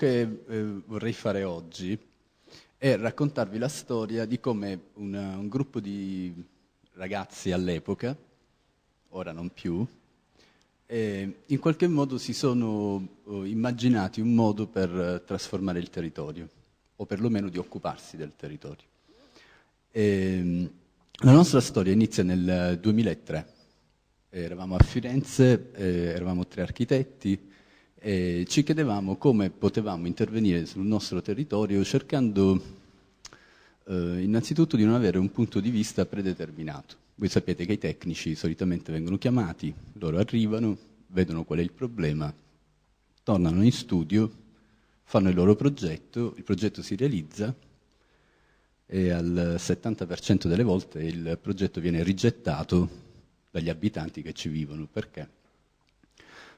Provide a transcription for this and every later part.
che eh, vorrei fare oggi è raccontarvi la storia di come una, un gruppo di ragazzi all'epoca, ora non più, eh, in qualche modo si sono eh, immaginati un modo per trasformare il territorio, o perlomeno di occuparsi del territorio. Ehm, la nostra storia inizia nel 2003. Eravamo a Firenze, eh, eravamo tre architetti, e ci chiedevamo come potevamo intervenire sul nostro territorio cercando eh, innanzitutto di non avere un punto di vista predeterminato. Voi sapete che i tecnici solitamente vengono chiamati, loro arrivano, vedono qual è il problema, tornano in studio, fanno il loro progetto, il progetto si realizza e al 70% delle volte il progetto viene rigettato dagli abitanti che ci vivono. Perché?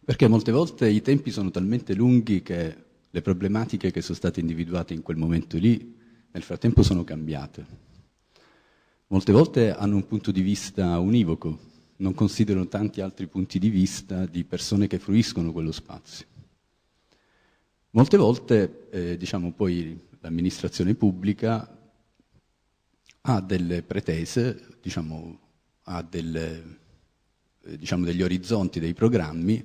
perché molte volte i tempi sono talmente lunghi che le problematiche che sono state individuate in quel momento lì nel frattempo sono cambiate. Molte volte hanno un punto di vista univoco, non considerano tanti altri punti di vista di persone che fruiscono quello spazio. Molte volte, eh, diciamo poi, l'amministrazione pubblica ha delle pretese, diciamo, ha delle, eh, diciamo, degli orizzonti, dei programmi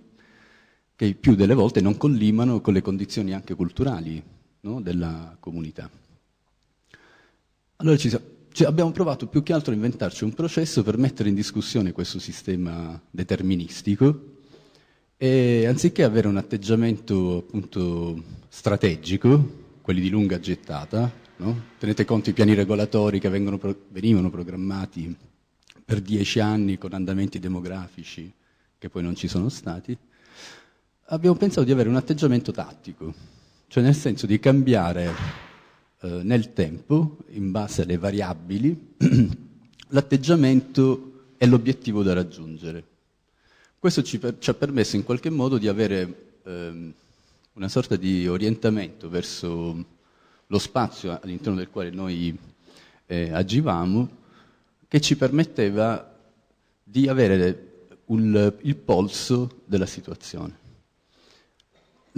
che il più delle volte non collimano con le condizioni anche culturali no, della comunità. Allora siamo, cioè abbiamo provato più che altro a inventarci un processo per mettere in discussione questo sistema deterministico e anziché avere un atteggiamento appunto strategico, quelli di lunga gettata, no? tenete conto i piani regolatori che pro- venivano programmati per dieci anni con andamenti demografici che poi non ci sono stati, abbiamo pensato di avere un atteggiamento tattico, cioè nel senso di cambiare eh, nel tempo, in base alle variabili, l'atteggiamento e l'obiettivo da raggiungere. Questo ci, per, ci, ha permesso in qualche modo di avere ehm, una sorta di orientamento verso lo spazio all'interno del quale noi eh, agivamo, che ci permetteva di avere un, il polso della situazione.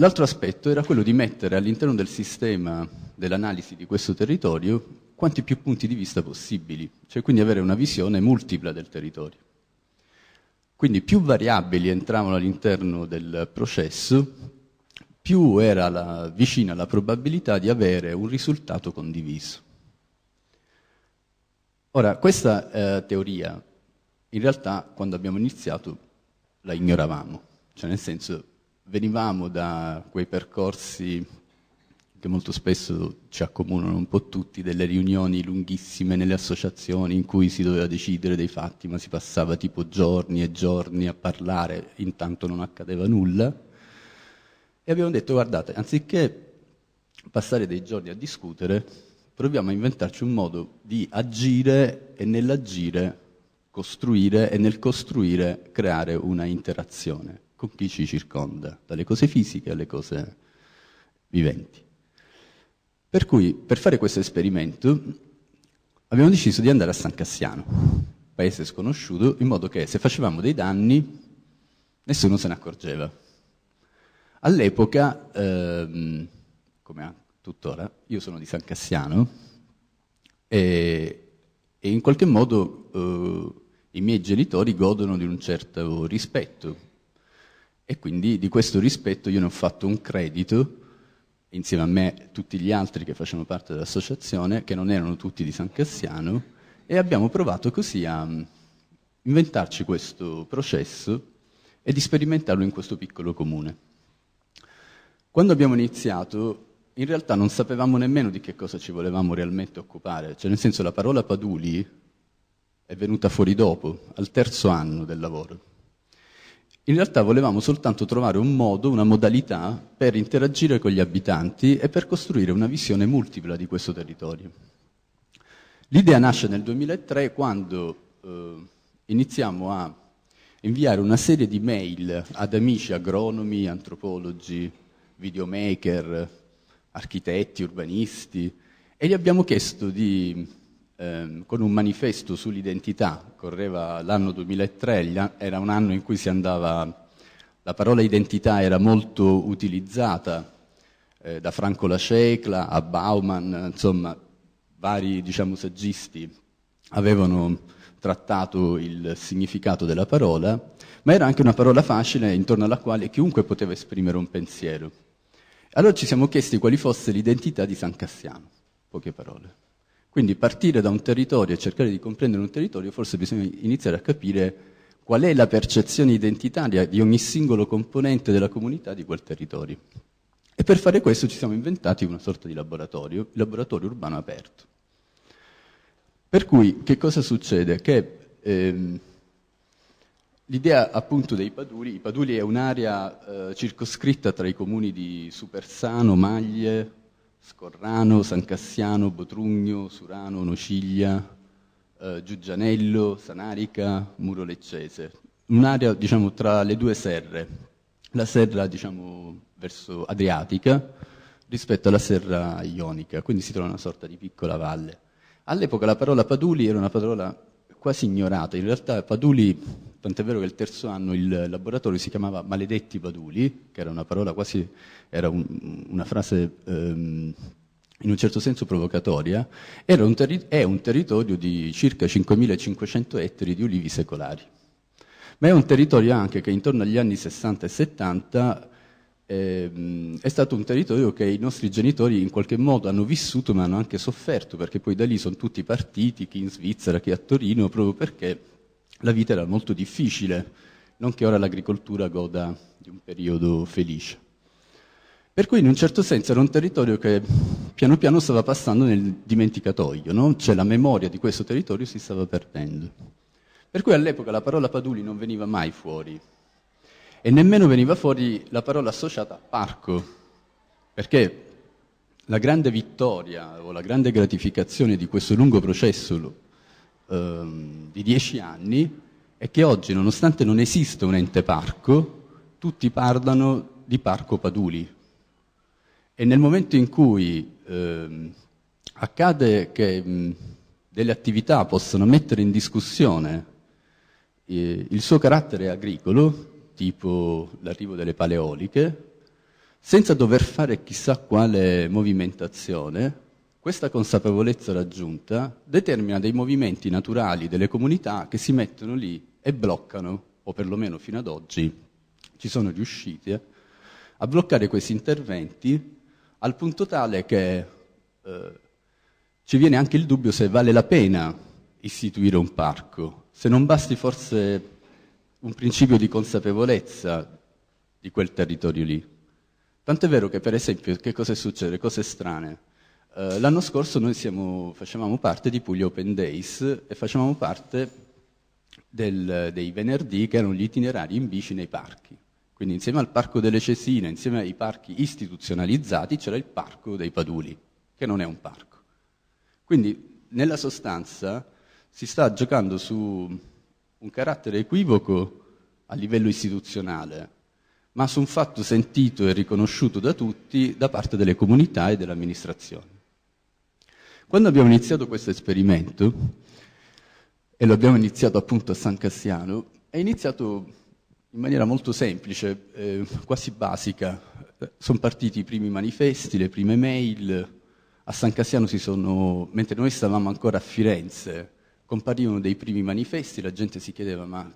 L'altro aspetto era quello di mettere all'interno del sistema dell'analisi di questo territorio quanti più punti di vista possibili, cioè quindi avere una visione multipla del territorio. Quindi più variabili entravano all'interno del processo, più era la, vicina la probabilità di avere un risultato condiviso. Ora, questa eh, teoria in realtà quando abbiamo iniziato la ignoravamo, cioè nel senso venivamo da quei percorsi che molto spesso ci accomunano un po' tutti, delle riunioni lunghissime nelle associazioni in cui si doveva decidere dei fatti, ma si passava tipo giorni e giorni a parlare, intanto non accadeva nulla. E abbiamo detto, guardate, anziché passare dei giorni a discutere, proviamo a inventarci un modo di agire e nell'agire costruire e nel costruire creare una interazione con chi ci circonda, dalle cose fisiche alle cose viventi. Per cui, per fare questo esperimento, abbiamo deciso di andare a San Cassiano, paese sconosciuto, in modo che se facevamo dei danni nessuno se ne accorgeva. All'epoca, ehm, come tuttora, io sono di San Cassiano e, e in qualche modo eh, i miei genitori godono di un certo rispetto e quindi di questo rispetto io ne ho fatto un credito, insieme a me tutti gli altri che facevano parte dell'associazione, che non erano tutti di San Cassiano, e abbiamo provato così a mm, inventarci questo processo e di sperimentarlo in questo piccolo comune. Quando abbiamo iniziato, in realtà non sapevamo nemmeno di che cosa ci volevamo realmente occupare, cioè nel senso la parola Paduli è venuta fuori dopo, al terzo anno del lavoro. In realtà volevamo soltanto trovare un modo, una modalità per interagire con gli abitanti e per costruire una visione multipla di questo territorio. L'idea nasce nel 2003 quando eh, iniziamo a inviare una serie di mail ad amici agronomi, antropologi, videomaker, architetti, urbanisti e gli abbiamo chiesto di Ehm, con un manifesto sull'identità, correva l'anno 2003, era un anno in cui si andava, la parola identità era molto utilizzata eh, da Franco Lacecla a Bauman, insomma vari diciamo, saggisti avevano trattato il significato della parola, ma era anche una parola facile intorno alla quale chiunque poteva esprimere un pensiero. Allora ci siamo chiesti quali fosse l'identità di San Cassiano, poche parole. Quindi partire da un territorio e cercare di comprendere un territorio, forse bisogna iniziare a capire qual è la percezione identitaria di ogni singolo componente della comunità di quel territorio. E per fare questo ci siamo inventati una sorta di laboratorio, il laboratorio urbano aperto. Per cui che cosa succede? Che ehm, l'idea appunto dei paduli, i paduli è un'area eh, circoscritta tra i comuni di Supersano, Maglie, Scorrano, San Cassiano, Botrugno, Surano, Nociglia, eh, Giugianello, Sanarica, Muro Leccese. Un'area diciamo, tra le due serre, la serra diciamo, verso Adriatica rispetto alla serra ionica, quindi si trova una sorta di piccola valle. All'epoca la parola Paduli era una parola quasi ignorata, in realtà Paduli tant'è vero che il terzo anno il laboratorio si chiamava Maledetti Paduli, che era una parola quasi, era un, una frase ehm, in un certo senso provocatoria, un terri- è un territorio di circa 5.500 ettari di ulivi secolari. Ma è un territorio anche che intorno agli anni 60 e 70 ehm, è stato un territorio che i nostri genitori in qualche modo hanno vissuto ma hanno anche sofferto, perché poi da lì sono tutti partiti, chi in Svizzera, chi a Torino, proprio perché la vita era molto difficile, non che ora l'agricoltura goda di un periodo felice. Per cui in un certo senso era un territorio che piano piano stava passando nel dimenticatoio, no? cioè la memoria di questo territorio si stava perdendo. Per cui all'epoca la parola Paduli non veniva mai fuori e nemmeno veniva fuori la parola associata a parco, perché la grande vittoria o la grande gratificazione di questo lungo processo ehm, di dieci anni è che oggi, nonostante non esista un ente parco, tutti parlano di Parco Paduli. E nel momento in cui ehm, accade che mh, delle attività possano mettere in discussione eh, il suo carattere agricolo, tipo l'arrivo delle paleoliche, senza dover fare chissà quale movimentazione, questa consapevolezza raggiunta determina dei movimenti naturali delle comunità che si mettono lì e bloccano, o perlomeno fino ad oggi ci sono riuscite, a bloccare questi interventi al punto tale che eh, ci viene anche il dubbio se vale la pena istituire un parco, se non basti forse un principio di consapevolezza di quel territorio lì. Tant'è vero che per esempio che cosa succede? Cose strane eh, l'anno scorso noi siamo, facevamo parte di Puglia Open Days e facevamo parte del, dei venerdì che erano gli itinerari in bici nei parchi. Quindi insieme al Parco delle Cesine, insieme ai parchi istituzionalizzati, c'era il Parco dei Paduli, che non è un parco. Quindi nella sostanza si sta giocando su un carattere equivoco a livello istituzionale, ma su un fatto sentito e riconosciuto da tutti da parte delle comunità e dell'amministrazione. Quando abbiamo iniziato questo esperimento, e lo abbiamo iniziato appunto a San Cassiano, è iniziato in maniera molto semplice, eh, quasi basica. Sono partiti i primi manifesti, le prime mail. A San Cassiano si sono, mentre noi stavamo ancora a Firenze, comparivano dei primi manifesti, la gente si chiedeva ma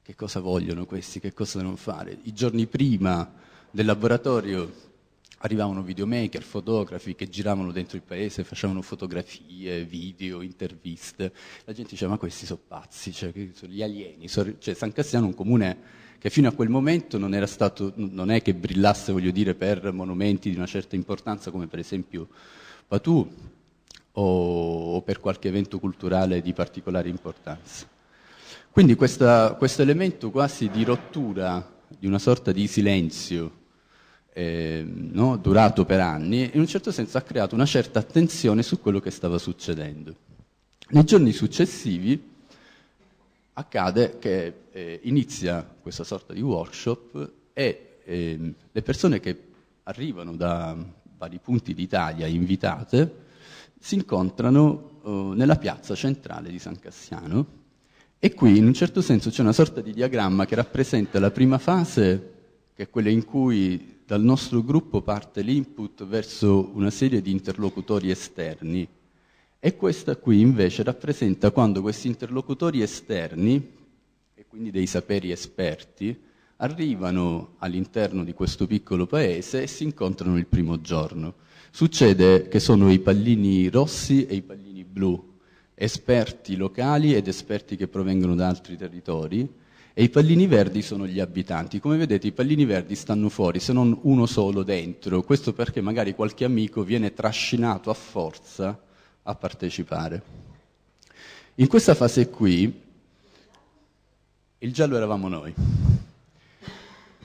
che cosa vogliono questi, che cosa devono fare. I giorni prima del laboratorio arrivavano videomaker, fotografi che giravano dentro il paese, facevano fotografie, video, interviste. La gente diceva ma questi sono pazzi, cioè, sono gli alieni. Sono... Cioè, San Cassiano è un comune che fino a quel momento non era stato, non è che brillasse, voglio dire, per monumenti di una certa importanza come per esempio Patù o, o per qualche evento culturale di particolare importanza. Quindi questo elemento quasi di rottura, di una sorta di silenzio eh, no, durato per anni, in un certo senso ha creato una certa attenzione su quello che stava succedendo. Nei giorni successivi accade che eh, inizia questa sorta di workshop e eh, le persone che arrivano da vari punti d'Italia invitate si incontrano oh, nella piazza centrale di San Cassiano e qui in un certo senso c'è una sorta di diagramma che rappresenta la prima fase che è quella in cui dal nostro gruppo parte l'input verso una serie di interlocutori esterni e questa qui invece rappresenta quando questi interlocutori esterni, e quindi dei saperi esperti, arrivano all'interno di questo piccolo paese e si incontrano il primo giorno. Succede che sono i pallini rossi e i pallini blu, esperti locali ed esperti che provengono da altri territori, e i pallini verdi sono gli abitanti. Come vedete i pallini verdi stanno fuori, se non uno solo dentro, questo perché magari qualche amico viene trascinato a forza a partecipare. In questa fase qui il giallo eravamo noi.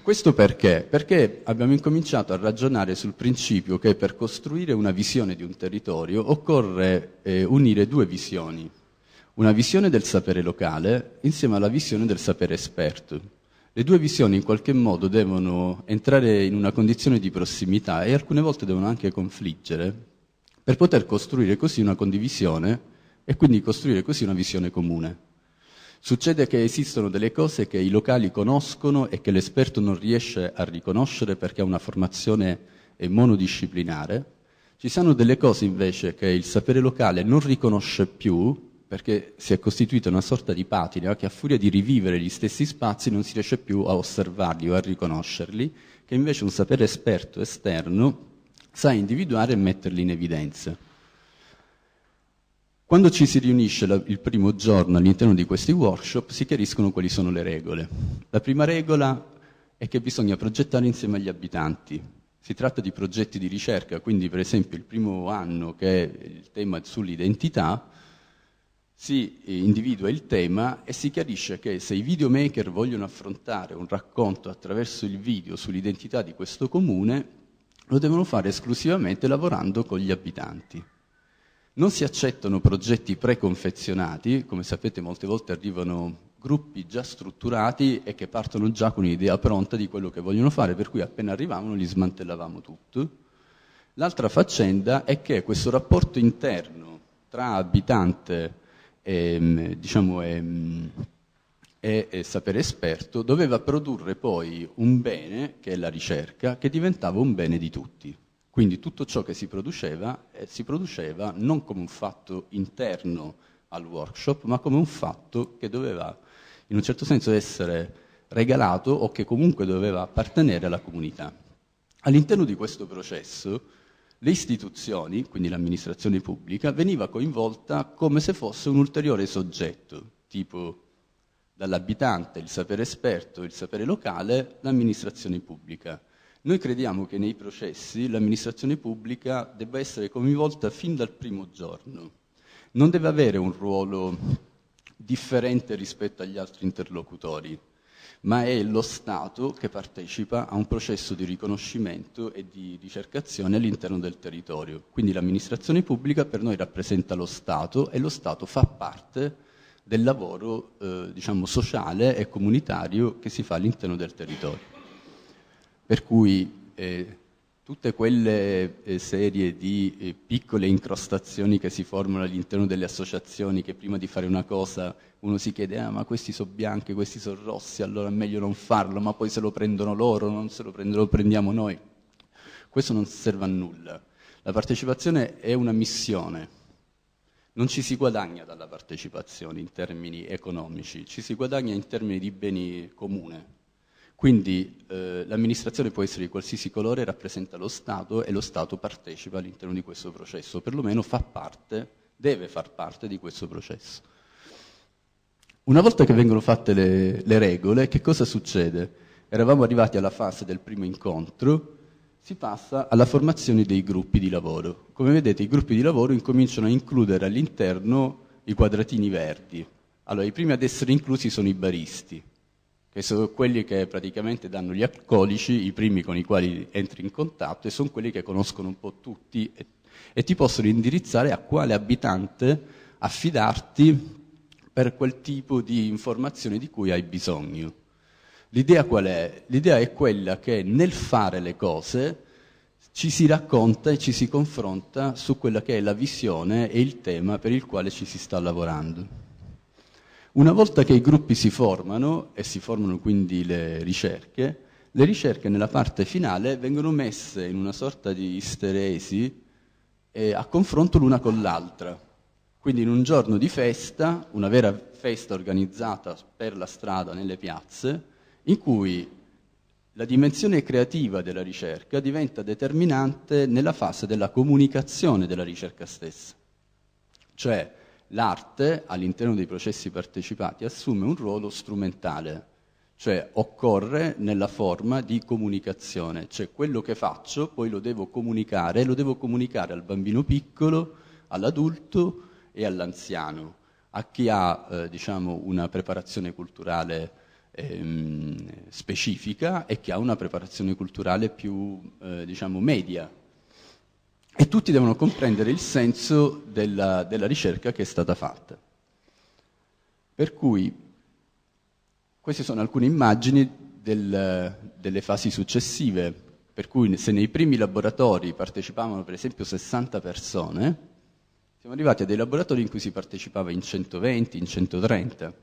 Questo perché? Perché abbiamo incominciato a ragionare sul principio che per costruire una visione di un territorio occorre eh, unire due visioni, una visione del sapere locale insieme alla visione del sapere esperto. Le due visioni in qualche modo devono entrare in una condizione di prossimità e alcune volte devono anche confliggere per poter costruire così una condivisione e quindi costruire così una visione comune. Succede che esistono delle cose che i locali conoscono e che l'esperto non riesce a riconoscere perché ha una formazione monodisciplinare. Ci sono delle cose invece che il sapere locale non riconosce più perché si è costituita una sorta di patina che a furia di rivivere gli stessi spazi non si riesce più a osservarli o a riconoscerli, che invece un sapere esperto esterno sa individuare e metterli in evidenza. Quando ci si riunisce il primo giorno all'interno di questi workshop si chiariscono quali sono le regole. La prima regola è che bisogna progettare insieme agli abitanti. Si tratta di progetti di ricerca, quindi per esempio il primo anno che è il tema sull'identità, si eh, individua il tema e si chiarisce che se i videomaker vogliono affrontare un racconto attraverso il video sull'identità di questo comune, lo devono fare esclusivamente lavorando con gli abitanti. Non si accettano progetti preconfezionati, come sapete molte volte arrivano gruppi già strutturati e che partono già con un'idea pronta di quello che vogliono fare, per cui appena arrivavano li smantellavamo tutto. L'altra faccenda è che questo rapporto interno tra abitante ehm, diciamo, ehm, e, e sapere esperto, doveva produrre poi un bene, che è la ricerca, che diventava un bene di tutti. Quindi tutto ciò che si produceva eh, si produceva non come un fatto interno al workshop, ma come un fatto che doveva in un certo senso essere regalato o che comunque doveva appartenere alla comunità. All'interno di questo processo le istituzioni, quindi l'amministrazione pubblica, veniva coinvolta come se fosse un ulteriore soggetto, tipo dall'abitante, il sapere esperto, il sapere locale, l'amministrazione pubblica. Noi crediamo che nei processi l'amministrazione pubblica debba essere coinvolta fin dal primo giorno, non deve avere un ruolo differente rispetto agli altri interlocutori ma è lo Stato che partecipa a un processo di riconoscimento e di ricercazione all'interno del territorio. Quindi l'amministrazione pubblica per noi rappresenta lo Stato e lo Stato fa parte del lavoro eh, diciamo, sociale e comunitario che si fa all'interno del territorio. Per cui eh, tutte quelle eh, serie di eh, piccole incrostazioni che si formano all'interno delle associazioni che prima di fare una cosa uno si chiede ah ma questi sono bianchi, questi sono rossi, allora è meglio non farlo, ma poi se lo prendono loro, non se lo, prendono, lo prendiamo noi. Questo non serve a nulla. La partecipazione è una missione. Non ci si guadagna dalla partecipazione in termini economici, ci si guadagna in termini di beni comune, quindi eh, l'amministrazione può essere di qualsiasi colore, rappresenta lo Stato e lo Stato partecipa all'interno di questo processo, perlomeno fa parte, deve far parte di questo processo. Una volta che vengono fatte le, le regole, che cosa succede? Eravamo arrivati alla fase del primo incontro, si passa alla formazione dei gruppi di lavoro. Come vedete i gruppi di lavoro incominciano a includere all'interno i quadratini verdi. Allora, i primi ad essere inclusi sono i baristi, che sono quelli che praticamente danno gli alcolici, i primi con i quali entri in contatto e sono quelli che conoscono un po' tutti e, e ti possono indirizzare a quale abitante affidarti per quel tipo di informazione di cui hai bisogno. L'idea qual è? L'idea è quella che nel fare le cose ci si racconta e ci si confronta su quella che è la visione e il tema per il quale ci si sta lavorando. Una volta che i gruppi si formano e si formano quindi le ricerche, le ricerche nella parte finale vengono messe in una sorta di isteresi eh, a confronto l'una con l'altra. Quindi in un giorno di festa, una vera festa organizzata per la strada, nelle piazze, in cui la dimensione creativa della ricerca diventa determinante nella fase della comunicazione della ricerca stessa. Cioè, l'arte all'interno dei processi partecipati assume un ruolo strumentale, cioè occorre nella forma di comunicazione, cioè quello che faccio poi lo devo comunicare, lo devo comunicare al bambino piccolo, all'adulto e all'anziano, a chi ha eh, diciamo, una preparazione culturale ehm, specifica e chi ha una preparazione culturale più eh, diciamo, media, e tutti devono comprendere il senso della, della ricerca che è stata fatta. Per cui queste sono alcune immagini del, delle fasi successive, per cui se nei primi laboratori partecipavano per esempio 60 persone, siamo arrivati a dei laboratori in cui si partecipava in 120, in 130,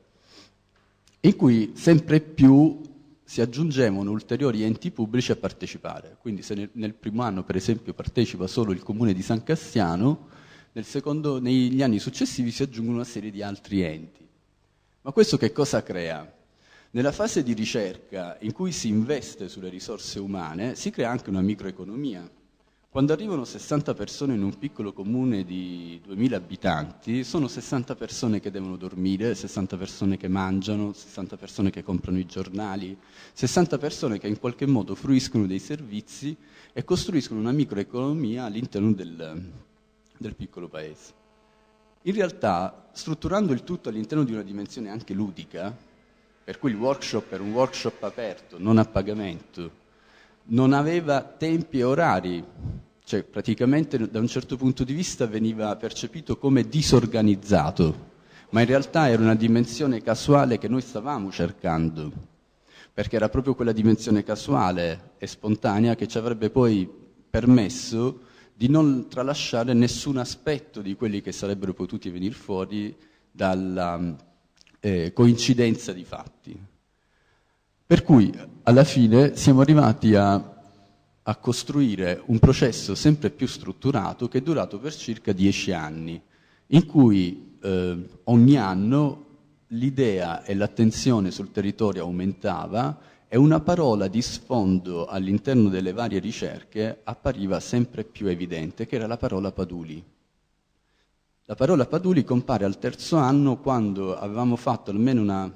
in cui sempre più si aggiungevano ulteriori enti pubblici a partecipare. Quindi se nel, nel primo anno per esempio partecipa solo il comune di San Cassiano, secondo, negli anni successivi si aggiungono una serie di altri enti. Ma questo che cosa crea? Nella fase di ricerca in cui si investe sulle risorse umane si crea anche una microeconomia, quando arrivano 60 persone in un piccolo comune di 2000 abitanti, sono 60 persone che devono dormire, 60 persone che mangiano, 60 persone che comprano i giornali, 60 persone che in qualche modo fruiscono dei servizi e costruiscono una microeconomia all'interno del, del piccolo paese. In realtà, strutturando il tutto all'interno di una dimensione anche ludica, per cui il workshop era un workshop aperto, non a pagamento, non aveva tempi e orari cioè praticamente da un certo punto di vista veniva percepito come disorganizzato, ma in realtà era una dimensione casuale che noi stavamo cercando, perché era proprio quella dimensione casuale e spontanea che ci avrebbe poi permesso di non tralasciare nessun aspetto di quelli che sarebbero potuti venire fuori dalla eh, coincidenza di fatti. Per cui alla fine siamo arrivati a a costruire un processo sempre più strutturato che è durato per circa dieci anni, in cui eh, ogni anno l'idea e l'attenzione sul territorio aumentava e una parola di sfondo all'interno delle varie ricerche appariva sempre più evidente, che era la parola Paduli. La parola Paduli compare al terzo anno quando avevamo fatto almeno una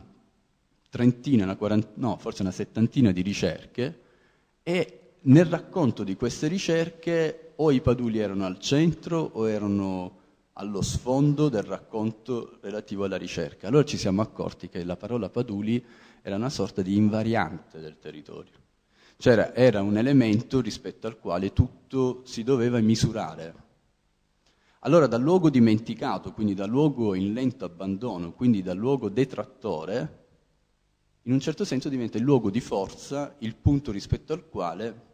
trentina, una quarant- no, forse una settantina di ricerche e nel racconto di queste ricerche o i paduli erano al centro o erano allo sfondo del racconto relativo alla ricerca. Allora ci siamo accorti che la parola paduli era una sorta di invariante del territorio. Cioè era un elemento rispetto al quale tutto si doveva misurare. Allora dal luogo dimenticato, quindi dal luogo in lento abbandono, quindi dal luogo detrattore, in un certo senso diventa il luogo di forza, il punto rispetto al quale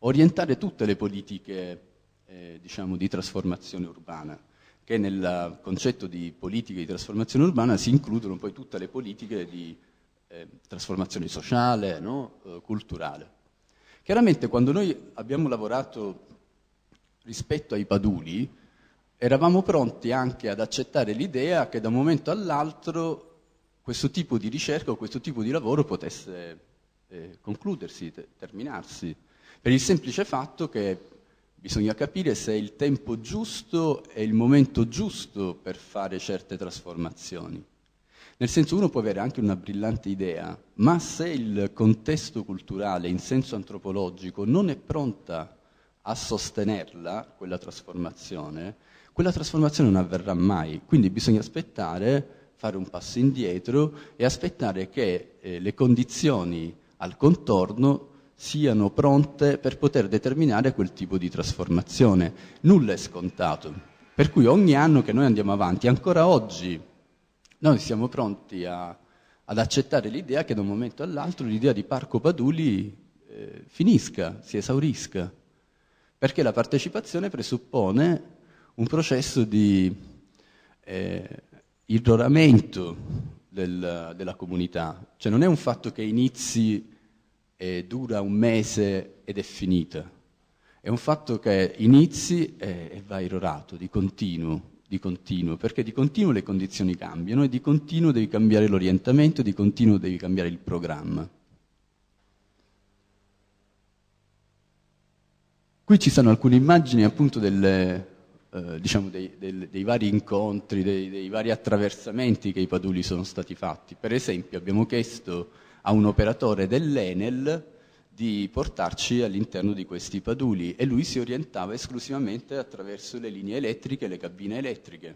orientare tutte le politiche eh, diciamo, di trasformazione urbana, che nel concetto di politiche di trasformazione urbana si includono poi tutte le politiche di eh, trasformazione sociale, no? eh, culturale. Chiaramente quando noi abbiamo lavorato rispetto ai paduli, eravamo pronti anche ad accettare l'idea che da un momento all'altro questo tipo di ricerca o questo tipo di lavoro potesse eh, concludersi, te- terminarsi, per il semplice fatto che bisogna capire se è il tempo giusto e il momento giusto per fare certe trasformazioni. Nel senso uno può avere anche una brillante idea, ma se il contesto culturale in senso antropologico non è pronta a sostenerla, quella trasformazione, quella trasformazione non avverrà mai. Quindi bisogna aspettare, fare un passo indietro e aspettare che eh, le condizioni al contorno siano pronte per poter determinare quel tipo di trasformazione. Nulla è scontato, per cui ogni anno che noi andiamo avanti, ancora oggi, noi siamo pronti a, ad accettare l'idea che da un momento all'altro l'idea di Parco Paduli eh, finisca, si esaurisca, perché la partecipazione presuppone un processo di eh, irroramento del, della comunità, cioè non è un fatto che inizi eh, dura un mese ed è finita. È un fatto che inizi e, va irrorato di continuo, di continuo, perché di continuo le condizioni cambiano e di continuo devi cambiare l'orientamento, di continuo devi cambiare il programma. Qui ci sono alcune immagini appunto delle, eh, diciamo dei, dei, dei, vari incontri, dei, dei, vari attraversamenti che i paduli sono stati fatti. Per esempio abbiamo chiesto a un operatore dell'Enel di portarci all'interno di questi paduli e lui si orientava esclusivamente attraverso le linee elettriche e le cabine elettriche.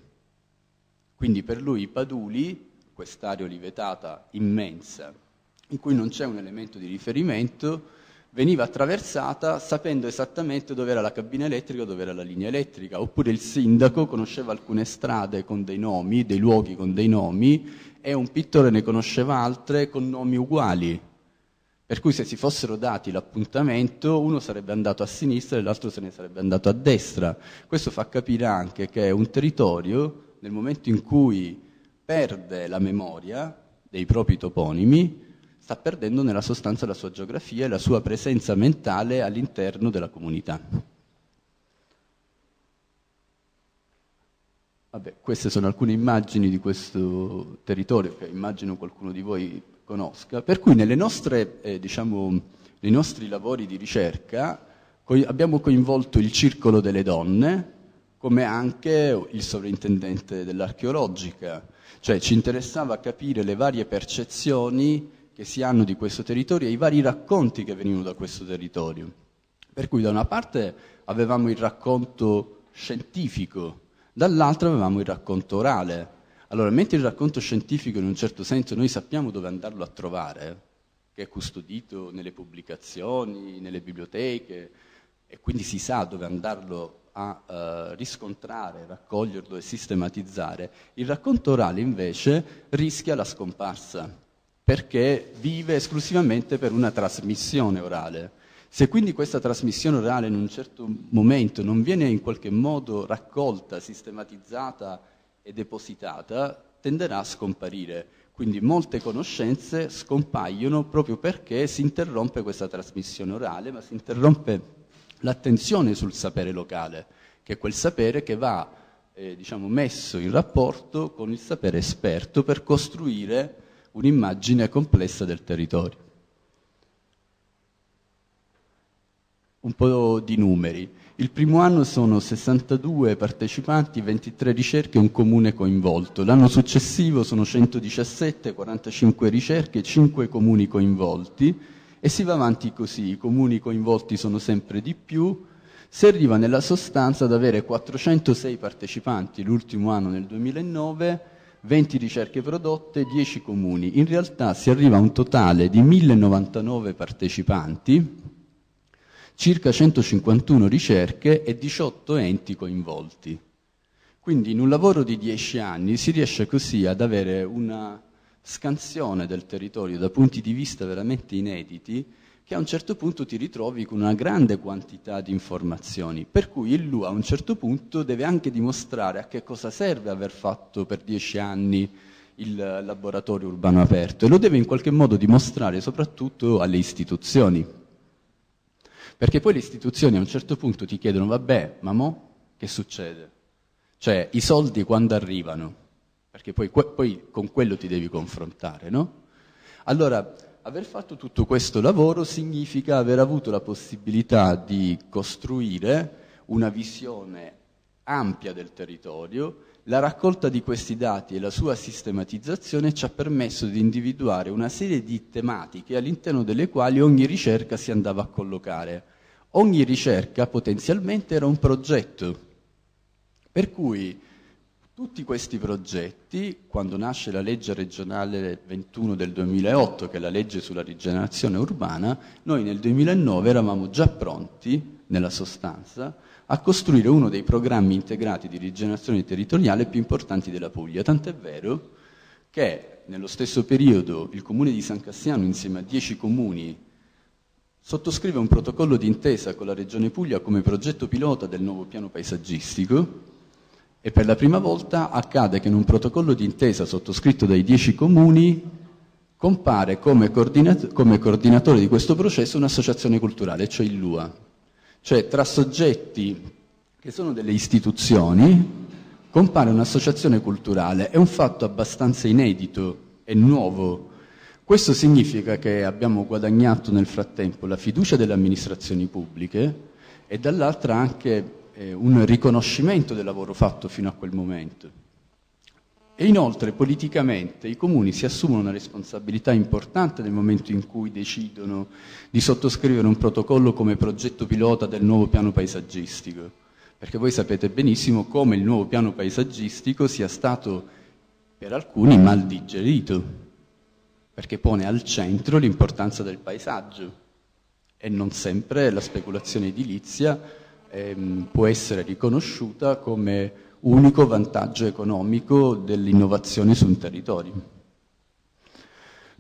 Quindi per lui i paduli, quest'area olivetata immensa, in cui non c'è un elemento di riferimento, veniva attraversata sapendo esattamente dove era la cabina elettrica o dove era la linea elettrica, oppure il sindaco conosceva alcune strade con dei nomi, dei luoghi con dei nomi, e un pittore ne conosceva altre con nomi uguali. Per cui se si fossero dati l'appuntamento, uno sarebbe andato a sinistra e l'altro se ne sarebbe andato a destra. Questo fa capire anche che un territorio, nel momento in cui perde la memoria dei propri toponimi, sta perdendo nella sostanza la sua geografia e la sua presenza mentale all'interno della comunità. Vabbè, queste sono alcune immagini di questo territorio che immagino qualcuno di voi conosca, per cui nostre, eh, diciamo, nei nostri lavori di ricerca abbiamo coinvolto il circolo delle donne, come anche il sovrintendente dell'archeologica, cioè ci interessava capire le varie percezioni che si hanno di questo territorio e i vari racconti che venivano da questo territorio. Per cui da una parte avevamo il racconto scientifico, dall'altra avevamo il racconto orale. Allora, mentre il racconto scientifico in un certo senso noi sappiamo dove andarlo a trovare, che è custodito nelle pubblicazioni, nelle biblioteche, e quindi si sa dove andarlo a uh, riscontrare, raccoglierlo e sistematizzare, il racconto orale invece rischia la scomparsa perché vive esclusivamente per una trasmissione orale. Se quindi questa trasmissione orale in un certo momento non viene in qualche modo raccolta, sistematizzata e depositata, tenderà a scomparire. Quindi molte conoscenze scompaiono proprio perché si interrompe questa trasmissione orale, ma si interrompe l'attenzione sul sapere locale, che è quel sapere che va eh, diciamo, messo in rapporto con il sapere esperto per costruire un'immagine complessa del territorio. Un po' di numeri. Il primo anno sono 62 partecipanti, 23 ricerche e un comune coinvolto. L'anno successivo sono 117, 45 ricerche, 5 comuni coinvolti e si va avanti così. I comuni coinvolti sono sempre di più, si arriva nella sostanza ad avere 406 partecipanti l'ultimo anno nel 2009 20 ricerche prodotte, 10 comuni. In realtà si arriva a un totale di 1099 partecipanti, circa 151 ricerche e 18 enti coinvolti. Quindi in un lavoro di 10 anni si riesce così ad avere una scansione del territorio da punti di vista veramente inediti che a un certo punto ti ritrovi con una grande quantità di informazioni, per cui il LU a un certo punto deve anche dimostrare a che cosa serve aver fatto per dieci anni il laboratorio urbano aperto e lo deve in qualche modo dimostrare soprattutto alle istituzioni. Perché poi le istituzioni a un certo punto ti chiedono, vabbè, ma mo che succede? Cioè, i soldi quando arrivano? Perché poi, poi con quello ti devi confrontare, no? Allora, aver fatto tutto questo lavoro significa aver avuto la possibilità di costruire una visione ampia del territorio, la raccolta di questi dati e la sua sistematizzazione ci ha permesso di individuare una serie di tematiche all'interno delle quali ogni ricerca si andava a collocare. Ogni ricerca potenzialmente era un progetto, per cui tutti questi progetti, quando nasce la legge regionale 21 del 2008, che è la legge sulla rigenerazione urbana, noi nel 2009 eravamo già pronti, nella sostanza, a costruire uno dei programmi integrati di rigenerazione territoriale più importanti della Puglia, tant'è vero che nello stesso periodo il comune di San Cassiano insieme a dieci comuni sottoscrive un protocollo d'intesa con la regione Puglia come progetto pilota del nuovo piano paesaggistico e per la prima volta accade che in un protocollo d'intesa sottoscritto dai dieci comuni compare come, coordinat- come coordinatore di questo processo un'associazione culturale, cioè il LUA, cioè tra soggetti che sono delle istituzioni compare un'associazione culturale, è un fatto abbastanza inedito e nuovo. Questo significa che abbiamo guadagnato nel frattempo la fiducia delle amministrazioni pubbliche e dall'altra anche eh, un riconoscimento del lavoro fatto fino a quel momento. E inoltre politicamente i comuni si assumono una responsabilità importante nel momento in cui decidono di sottoscrivere un protocollo come progetto pilota del nuovo piano paesaggistico, perché voi sapete benissimo come il nuovo piano paesaggistico sia stato per alcuni mal digerito, perché pone al centro l'importanza del paesaggio e non sempre la speculazione edilizia ehm, può essere riconosciuta come unico vantaggio economico dell'innovazione su un territorio.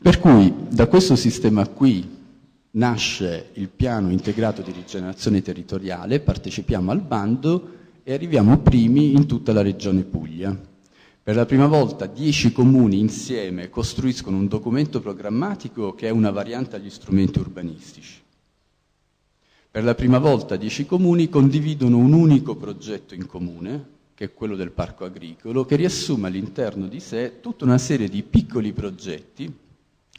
Per cui da questo sistema qui nasce il piano integrato di rigenerazione territoriale, partecipiamo al bando e arriviamo primi in tutta la regione Puglia. Per la prima volta dieci comuni insieme costruiscono un documento programmatico che è una variante agli strumenti urbanistici. Per la prima volta dieci comuni condividono un unico progetto in comune, che è quello del parco agricolo, che riassume all'interno di sé tutta una serie di piccoli progetti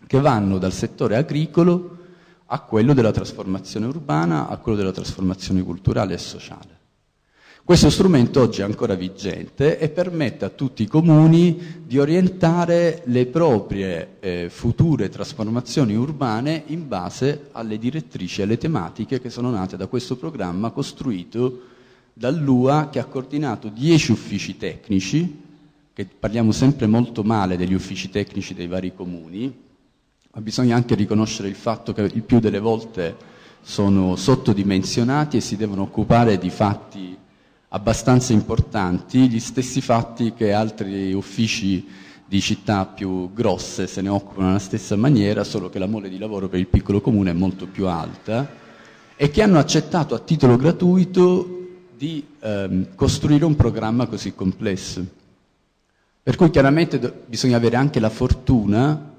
che vanno dal settore agricolo a quello della trasformazione urbana, a quello della trasformazione culturale e sociale. Questo strumento oggi è ancora vigente e permette a tutti i comuni di orientare le proprie eh, future trasformazioni urbane in base alle direttrici e alle tematiche che sono nate da questo programma costruito dall'UA che ha coordinato 10 uffici tecnici, che parliamo sempre molto male degli uffici tecnici dei vari comuni, ma bisogna anche riconoscere il fatto che il più delle volte sono sottodimensionati e si devono occupare di fatti abbastanza importanti, gli stessi fatti che altri uffici di città più grosse se ne occupano nella stessa maniera, solo che la mole di lavoro per il piccolo comune è molto più alta e che hanno accettato a titolo gratuito di ehm, costruire un programma così complesso. Per cui chiaramente bisogna avere anche la fortuna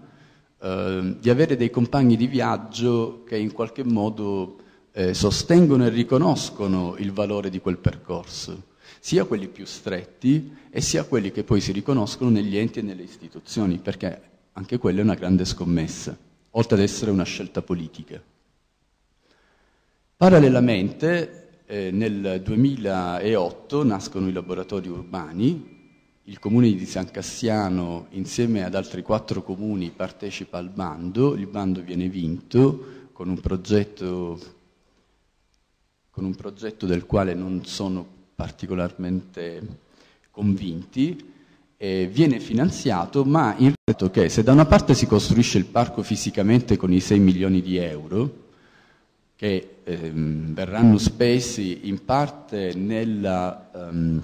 ehm, di avere dei compagni di viaggio che in qualche modo eh, sostengono e riconoscono il valore di quel percorso, sia quelli più stretti e sia quelli che poi si riconoscono negli enti e nelle istituzioni, perché anche quella è una grande scommessa, oltre ad essere una scelta politica. Parallelamente eh, nel 2008 nascono i laboratori urbani, il comune di San Cassiano insieme ad altri quattro comuni partecipa al bando, il bando viene vinto con un progetto con un progetto del quale non sono particolarmente convinti, eh, viene finanziato, ma in realtà che se da una parte si costruisce il parco fisicamente con i 6 milioni di euro, che ehm, verranno spesi in parte nella ehm,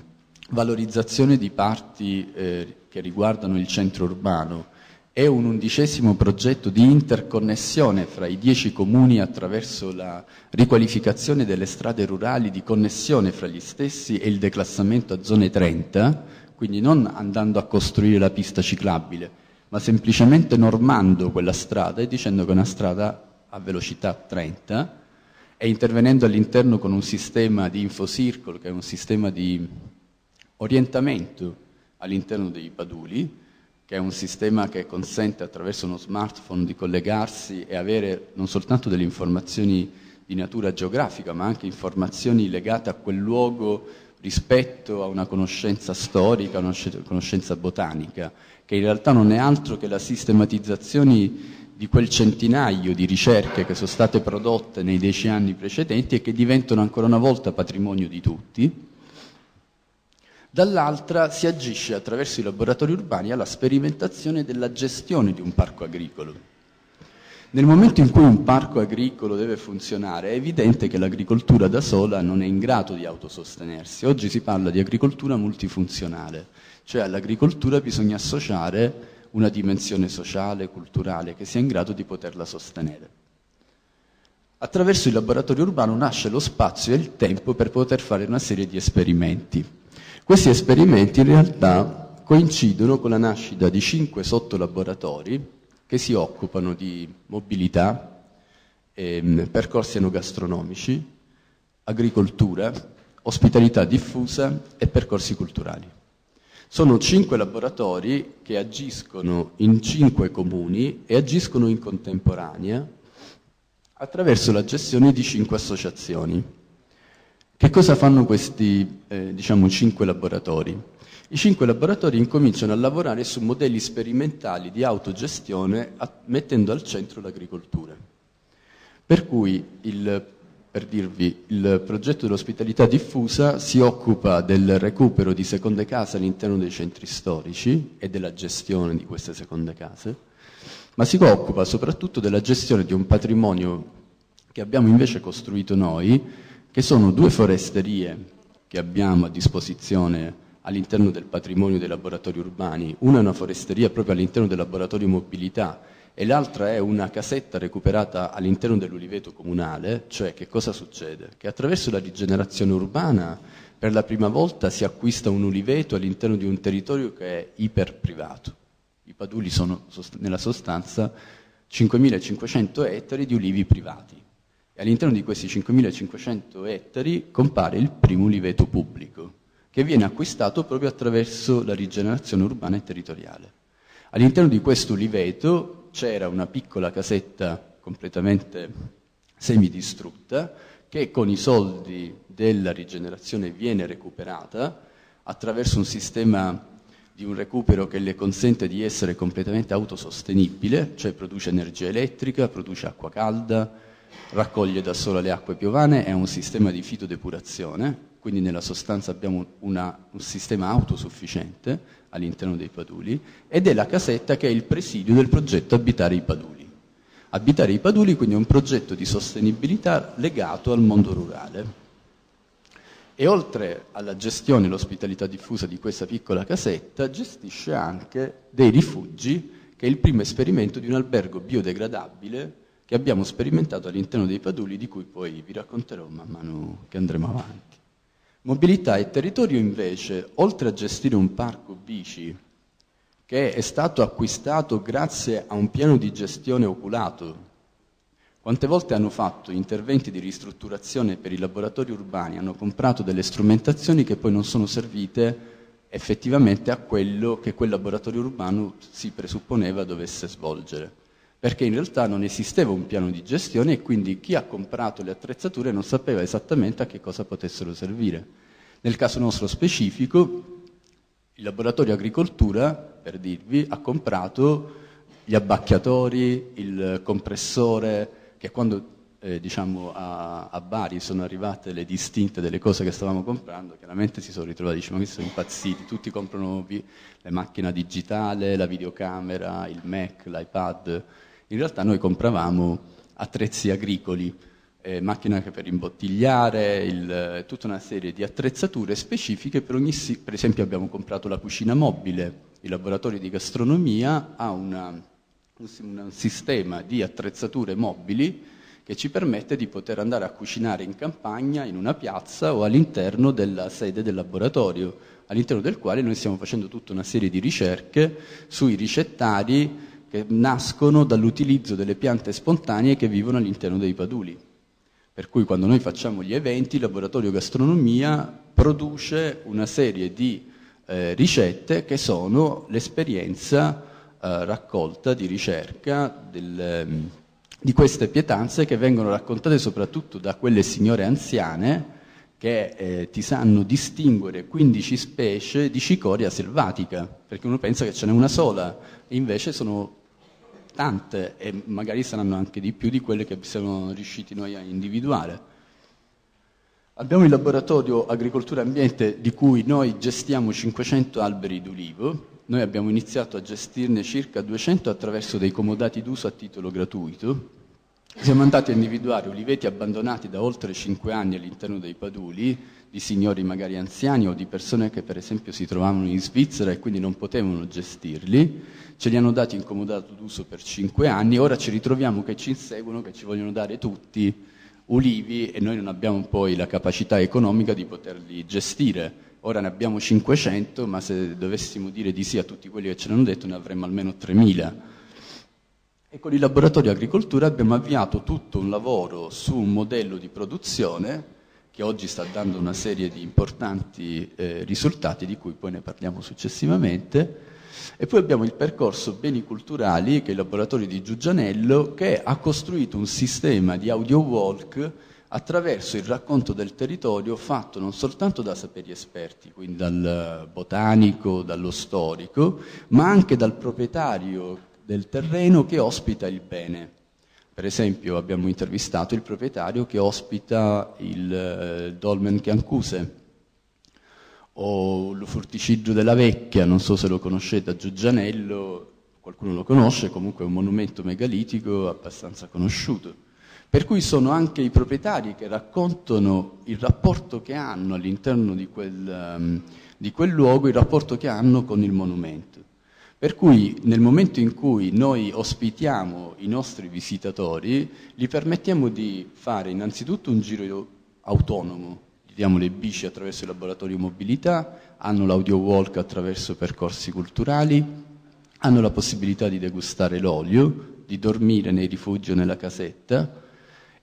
valorizzazione di parti eh, che riguardano il centro urbano, è un undicesimo progetto di interconnessione fra i dieci comuni attraverso la riqualificazione delle strade rurali di connessione fra gli stessi e il declassamento a zone 30, quindi non andando a costruire la pista ciclabile, ma semplicemente normando quella strada e dicendo che è una strada a velocità 30 e intervenendo all'interno con un sistema di infocircolo, che è un sistema di orientamento all'interno dei paduli, che è un sistema che consente attraverso uno smartphone di collegarsi e avere non soltanto delle informazioni di natura geografica, ma anche informazioni legate a quel luogo rispetto a una conoscenza storica, una conoscenza botanica, che in realtà non è altro che la sistematizzazione di quel centinaio di ricerche che sono state prodotte nei dieci anni precedenti e che diventano ancora una volta patrimonio di tutti dall'altra si agisce attraverso i laboratori urbani alla sperimentazione della gestione di un parco agricolo. Nel momento in cui un parco agricolo deve funzionare è evidente che l'agricoltura da sola non è in grado di autosostenersi. Oggi si parla di agricoltura multifunzionale, cioè all'agricoltura bisogna associare una dimensione sociale, culturale, che sia in grado di poterla sostenere. Attraverso il laboratorio urbano nasce lo spazio e il tempo per poter fare una serie di esperimenti. Questi esperimenti in realtà coincidono con la nascita di cinque sottolaboratori che si occupano di mobilità, ehm, percorsi enogastronomici, agricoltura, ospitalità diffusa e percorsi culturali. Sono cinque laboratori che agiscono in cinque comuni e agiscono in contemporanea attraverso la gestione di cinque associazioni. Che cosa fanno questi eh, diciamo, cinque laboratori? I cinque laboratori incominciano a lavorare su modelli sperimentali di autogestione a, mettendo al centro l'agricoltura. Per cui, il, per dirvi, il progetto dell'ospitalità diffusa si occupa del recupero di seconde case all'interno dei centri storici e della gestione di queste seconde case, ma si occupa soprattutto della gestione di un patrimonio che abbiamo invece costruito noi, che sono due foresterie che abbiamo a disposizione all'interno del patrimonio dei laboratori urbani. Una è una foresteria proprio all'interno del laboratorio mobilità e l'altra è una casetta recuperata all'interno dell'uliveto comunale, cioè che cosa succede? Che attraverso la rigenerazione urbana per la prima volta si acquista un uliveto all'interno di un territorio che è iperprivato. I paduli sono nella sostanza 5.500 ettari di ulivi privati e all'interno di questi 5.500 ettari compare il primo liveto pubblico, che viene acquistato proprio attraverso la rigenerazione urbana e territoriale. All'interno di questo liveto c'era una piccola casetta completamente semidistrutta che con i soldi della rigenerazione viene recuperata attraverso un sistema di un recupero che le consente di essere completamente autosostenibile, cioè produce energia elettrica, produce acqua calda, raccoglie da sola le acque piovane, è un sistema di fitodepurazione, quindi nella sostanza abbiamo una, un sistema autosufficiente all'interno dei paduli, ed è la casetta che è il presidio del progetto Abitare i Paduli. Abitare i Paduli quindi è un progetto di sostenibilità legato al mondo rurale. E oltre alla gestione e l'ospitalità diffusa di questa piccola casetta, gestisce anche dei rifugi, che è il primo esperimento di un albergo biodegradabile che abbiamo sperimentato all'interno dei paduli di cui poi vi racconterò man mano che andremo avanti. Mobilità e territorio invece, oltre a gestire un parco bici che è stato acquistato grazie a un piano di gestione oculato, quante volte hanno fatto interventi di ristrutturazione per i laboratori urbani, hanno comprato delle strumentazioni che poi non sono servite effettivamente a quello che quel laboratorio urbano si presupponeva dovesse svolgere perché in realtà non esisteva un piano di gestione e quindi chi ha comprato le attrezzature non sapeva esattamente a che cosa potessero servire. Nel caso nostro specifico, il laboratorio agricoltura, per dirvi, ha comprato gli abbacchiatori, il compressore, che quando eh, diciamo a, a, Bari sono arrivate le distinte delle cose che stavamo comprando, chiaramente si sono ritrovati, diciamo che sono impazziti, tutti comprano vi- la macchina digitale, la videocamera, il Mac, l'iPad, in realtà noi compravamo attrezzi agricoli, eh, macchina per imbottigliare, il, eh, tutta una serie di attrezzature specifiche per ogni... Per esempio abbiamo comprato la cucina mobile, il laboratorio di gastronomia ha una, un sistema di attrezzature mobili che ci permette di poter andare a cucinare in campagna, in una piazza o all'interno della sede del laboratorio, all'interno del quale noi stiamo facendo tutta una serie di ricerche sui ricettari che nascono dall'utilizzo delle piante spontanee che vivono all'interno dei paduli. Per cui quando noi facciamo gli eventi, il laboratorio gastronomia produce una serie di eh, ricette che sono l'esperienza eh, raccolta di ricerca del, ehm, di queste pietanze che vengono raccontate soprattutto da quelle signore anziane che eh, ti sanno distinguere 15 specie di cicoria selvatica, perché uno pensa che ce n'è una sola, invece sono tante e magari saranno anche di più di quelle che siamo riusciti noi a individuare. Abbiamo il laboratorio agricoltura e ambiente di cui noi gestiamo 500 alberi d'ulivo, noi abbiamo iniziato a gestirne circa 200 attraverso dei comodati d'uso a titolo gratuito, siamo andati a individuare uliveti abbandonati da oltre 5 anni all'interno dei paduli, di signori magari anziani o di persone che per esempio si trovavano in Svizzera e quindi non potevano gestirli, ce li hanno dati in comodato d'uso per 5 anni, ora ci ritroviamo che ci inseguono, che ci vogliono dare tutti ulivi e noi non abbiamo poi la capacità economica di poterli gestire. Ora ne abbiamo 500, ma se dovessimo dire di sì a tutti quelli che ce l'hanno detto ne avremmo almeno 3000. E con il laboratorio agricoltura abbiamo avviato tutto un lavoro su un modello di produzione che oggi sta dando una serie di importanti eh, risultati di cui poi ne parliamo successivamente. E poi abbiamo il percorso Beni Culturali, che è il laboratorio di Giugianello, che ha costruito un sistema di audio walk attraverso il racconto del territorio fatto non soltanto da saperi esperti, quindi dal botanico, dallo storico, ma anche dal proprietario del terreno che ospita il bene. Per esempio abbiamo intervistato il proprietario che ospita il eh, dolmen Chiancuse o lo Forticiggio della Vecchia, non so se lo conoscete, a Giugianello, qualcuno lo conosce, comunque è un monumento megalitico abbastanza conosciuto. Per cui sono anche i proprietari che raccontano il rapporto che hanno all'interno di, um, di quel luogo, il rapporto che hanno con il monumento. Per cui nel momento in cui noi ospitiamo i nostri visitatori, gli permettiamo di fare innanzitutto un giro autonomo, gli diamo le bici attraverso il laboratorio mobilità, hanno l'audio walk attraverso percorsi culturali, hanno la possibilità di degustare l'olio, di dormire nei rifugi o nella casetta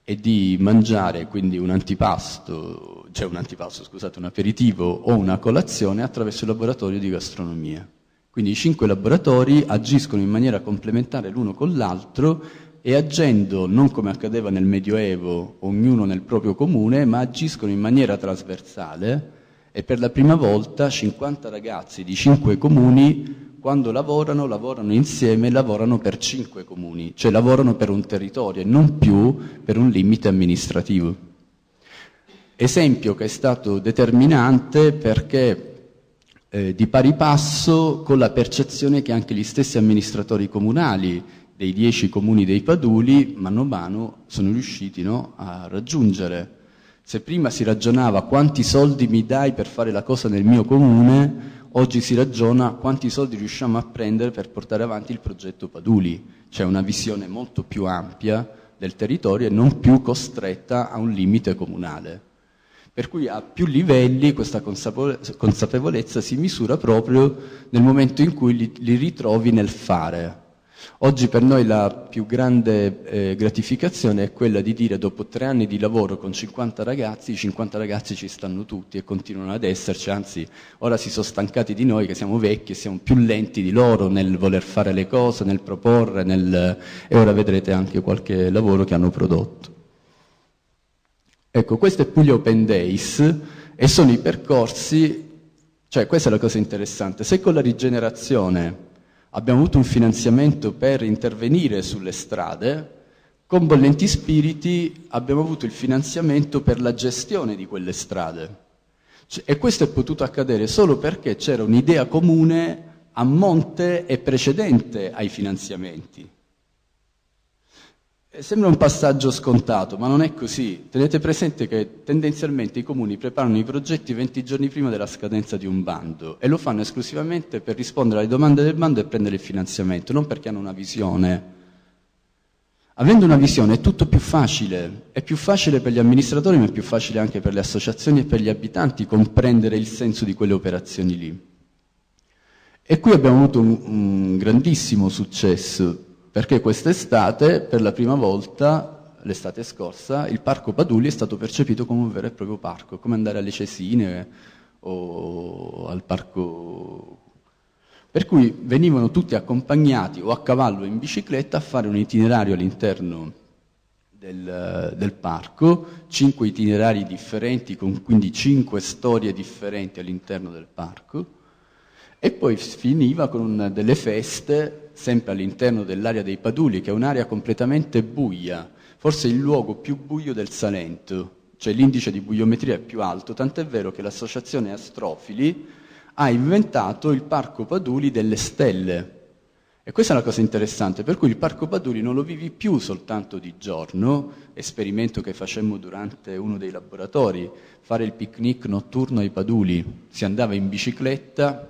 e di mangiare quindi un antipasto, cioè un antipasto, scusate, un aperitivo o una colazione attraverso il laboratorio di gastronomia. Quindi i cinque laboratori agiscono in maniera complementare l'uno con l'altro e agendo non come accadeva nel Medioevo, ognuno nel proprio comune, ma agiscono in maniera trasversale e per la prima volta 50 ragazzi di cinque comuni quando lavorano, lavorano insieme, lavorano per cinque comuni, cioè lavorano per un territorio e non più per un limite amministrativo. Esempio che è stato determinante perché eh, di pari passo con la percezione che anche gli stessi amministratori comunali dei dieci comuni dei Paduli mano a mano sono riusciti no, a raggiungere. Se prima si ragionava quanti soldi mi dai per fare la cosa nel mio comune, oggi si ragiona quanti soldi riusciamo a prendere per portare avanti il progetto Paduli. C'è una visione molto più ampia del territorio e non più costretta a un limite comunale. Per cui a più livelli questa consapevolezza si misura proprio nel momento in cui li, li, ritrovi nel fare. Oggi per noi la più grande eh, gratificazione è quella di dire dopo tre anni di lavoro con 50 ragazzi, i 50 ragazzi ci stanno tutti e continuano ad esserci, anzi ora si sono stancati di noi che siamo vecchi e siamo più lenti di loro nel voler fare le cose, nel proporre, nel... e ora vedrete anche qualche lavoro che hanno prodotto. Ecco, questo è Puglia Open Days e sono i percorsi, cioè questa è la cosa interessante, se con la rigenerazione abbiamo avuto un finanziamento per intervenire sulle strade, con Bollenti Spiriti abbiamo avuto il finanziamento per la gestione di quelle strade. Cioè, e questo è potuto accadere solo perché c'era un'idea comune a monte e precedente ai finanziamenti. Eh, sembra un passaggio scontato, ma non è così. Tenete presente che tendenzialmente i comuni preparano i progetti 20 giorni prima della scadenza di un bando e lo fanno esclusivamente per rispondere alle domande del bando e prendere il finanziamento, non perché hanno una visione. Avendo una visione è tutto più facile, è più facile per gli amministratori ma è più facile anche per le associazioni e per gli abitanti comprendere il senso di quelle operazioni lì. E qui abbiamo avuto un, un grandissimo successo perché quest'estate, per la prima volta, l'estate scorsa, il Parco Padulli è stato percepito come un vero e proprio parco, come andare alle Cesine o al Parco... Per cui venivano tutti accompagnati o a cavallo o in bicicletta a fare un itinerario all'interno del, del parco, cinque itinerari differenti, con quindi cinque storie differenti all'interno del parco, e poi finiva con un, delle feste sempre all'interno dell'area dei Paduli, che è un'area completamente buia, forse il luogo più buio del Salento, cioè l'indice di buiometria è più alto, tant'è vero che l'associazione Astrofili ha inventato il Parco Paduli delle Stelle. E questa è una cosa interessante, per cui il Parco Paduli non lo vivi più soltanto di giorno, esperimento che facemmo durante uno dei laboratori, fare il picnic notturno ai Paduli. Si andava in bicicletta,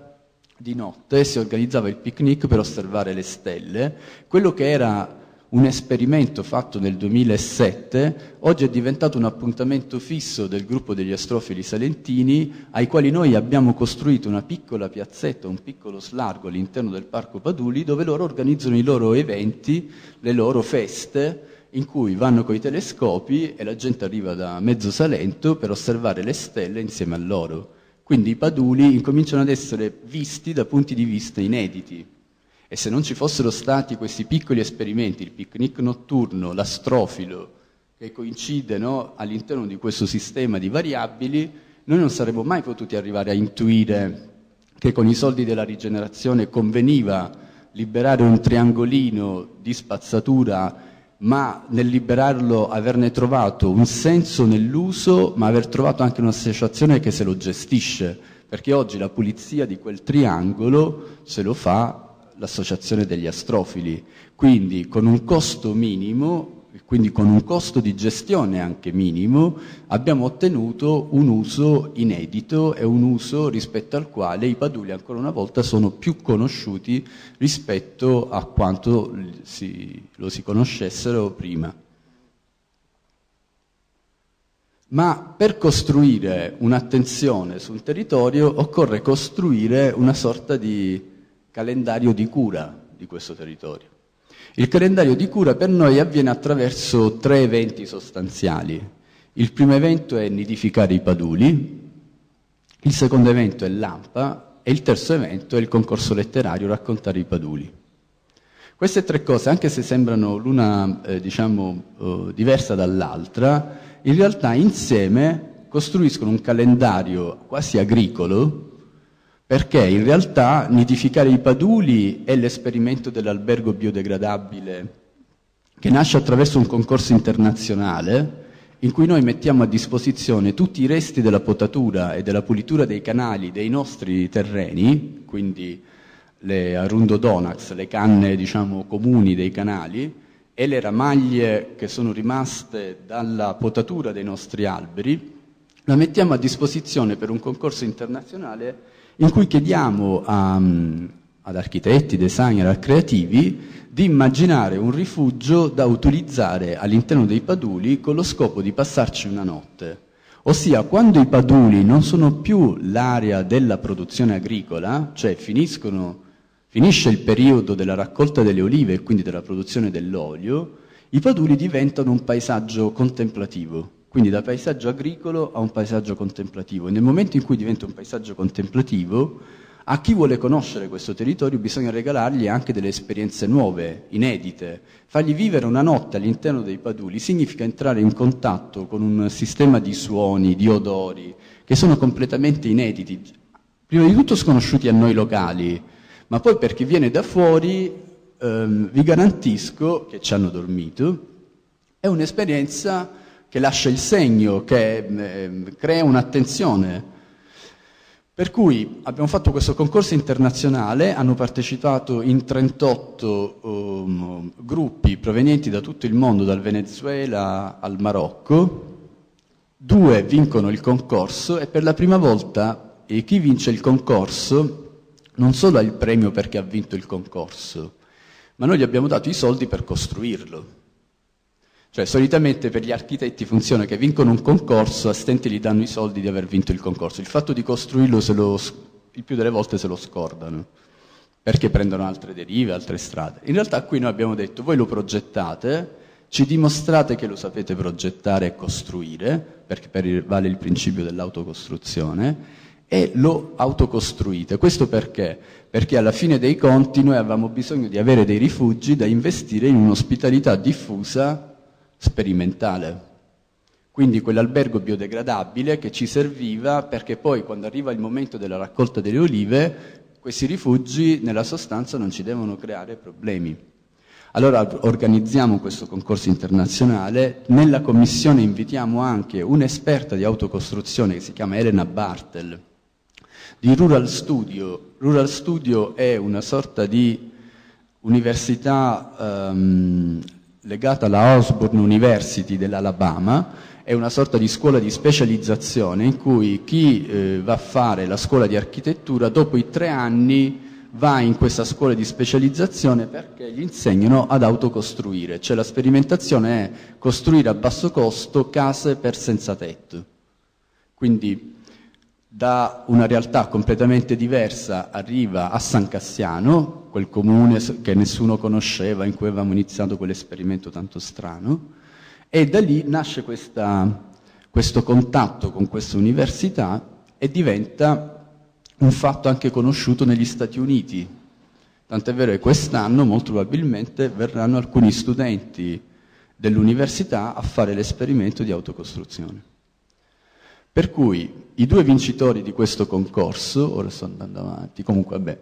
di notte si organizzava il picnic per osservare le stelle, quello che era un esperimento fatto nel 2007, oggi è diventato un appuntamento fisso del gruppo degli astrofili salentini, ai quali noi abbiamo costruito una piccola piazzetta, un piccolo slargo all'interno del Parco Paduli, dove loro organizzano i loro eventi, le loro feste, in cui vanno coi telescopi e la gente arriva da mezzo Salento per osservare le stelle insieme a loro. Quindi i paduli incominciano ad essere visti da punti di vista inediti. E se non ci fossero stati questi piccoli esperimenti, il picnic notturno, l'astrofilo, che coincide no, all'interno di questo sistema di variabili, noi non saremmo mai potuti arrivare a intuire che con i soldi della rigenerazione conveniva liberare un triangolino di spazzatura ma nel liberarlo averne trovato un senso nell'uso, ma aver trovato anche un'associazione che se lo gestisce, perché oggi la pulizia di quel triangolo se lo fa l'associazione degli astrofili, quindi con un costo minimo quindi con un costo di gestione anche minimo, abbiamo ottenuto un uso inedito e un uso rispetto al quale i paduli ancora una volta sono più conosciuti rispetto a quanto si, lo si conoscessero prima. Ma per costruire un'attenzione sul territorio occorre costruire una sorta di calendario di cura di questo territorio. Il calendario di cura per noi avviene attraverso tre eventi sostanziali. Il primo evento è nidificare i paduli, il secondo evento è l'AMPA e il terzo evento è il concorso letterario Raccontare i paduli. Queste tre cose, anche se sembrano l'una eh, diciamo, eh, diversa dall'altra, in realtà insieme costruiscono un calendario quasi agricolo perché in realtà nidificare i paduli è l'esperimento dell'albergo biodegradabile che nasce attraverso un concorso internazionale in cui noi mettiamo a disposizione tutti i resti della potatura e della pulitura dei canali dei nostri terreni, quindi le arundodonax, le canne diciamo, comuni dei canali e le ramaglie che sono rimaste dalla potatura dei nostri alberi, la mettiamo a disposizione per un concorso internazionale in cui chiediamo a, mm, ad architetti, designer, a creativi di immaginare un rifugio da utilizzare all'interno dei paduli con lo scopo di passarci una notte. Ossia, quando i paduli non sono più l'area della produzione agricola, cioè finiscono, finisce il periodo della raccolta delle olive e quindi della produzione dell'olio, i paduli diventano un paesaggio contemplativo quindi da paesaggio agricolo a un paesaggio contemplativo. nel momento in cui diventa un paesaggio contemplativo, a chi vuole conoscere questo territorio bisogna regalargli anche delle esperienze nuove, inedite. Fargli vivere una notte all'interno dei paduli significa entrare in contatto con un sistema di suoni, di odori, che sono completamente inediti, prima di tutto sconosciuti a noi locali, ma poi per chi viene da fuori ehm, vi garantisco che ci hanno dormito, è un'esperienza che lascia il segno, che mm, eh, crea un'attenzione. Per cui abbiamo fatto questo concorso internazionale, hanno partecipato in 38 um, gruppi provenienti da tutto il mondo, dal Venezuela al Marocco, due vincono il concorso e per la prima volta eh, chi vince il concorso non solo ha il premio perché ha vinto il concorso, ma noi gli abbiamo dato i soldi per costruirlo. Cioè, solitamente per gli architetti funziona che vincono un concorso, a stenti gli danno i soldi di aver vinto il concorso. Il fatto di costruirlo, lo, il più delle volte se lo scordano, perché prendono altre derive, altre strade. In realtà qui noi abbiamo detto, voi lo progettate, ci dimostrate che lo sapete progettare e costruire, perché per, vale il principio dell'autocostruzione, e lo autocostruite. Questo perché? Perché alla fine dei conti noi avevamo bisogno di avere dei rifugi da investire in un'ospitalità diffusa sperimentale. Quindi quell'albergo biodegradabile che ci serviva perché poi quando arriva il momento della raccolta delle olive, questi rifugi nella sostanza non ci devono creare problemi. Allora organizziamo questo concorso internazionale, nella commissione invitiamo anche un'esperta di autocostruzione che si chiama Elena Bartel di Rural Studio. Rural Studio è una sorta di università um, legata alla Osborne University dell'Alabama, è una sorta di scuola di specializzazione in cui chi eh, va a fare la scuola di architettura dopo i tre anni va in questa scuola di specializzazione perché gli insegnano ad autocostruire, cioè la sperimentazione è costruire a basso costo case per senza tetto. Quindi da una realtà completamente diversa arriva a San Cassiano, quel comune che nessuno conosceva, in cui avevamo iniziato quell'esperimento tanto strano, e da lì nasce questa, questo contatto con questa università e diventa un fatto anche conosciuto negli Stati Uniti. Tant'è vero che quest'anno molto probabilmente verranno alcuni studenti dell'università a fare l'esperimento di autocostruzione. Per cui i due vincitori di questo concorso, ora sto andando avanti, comunque vabbè,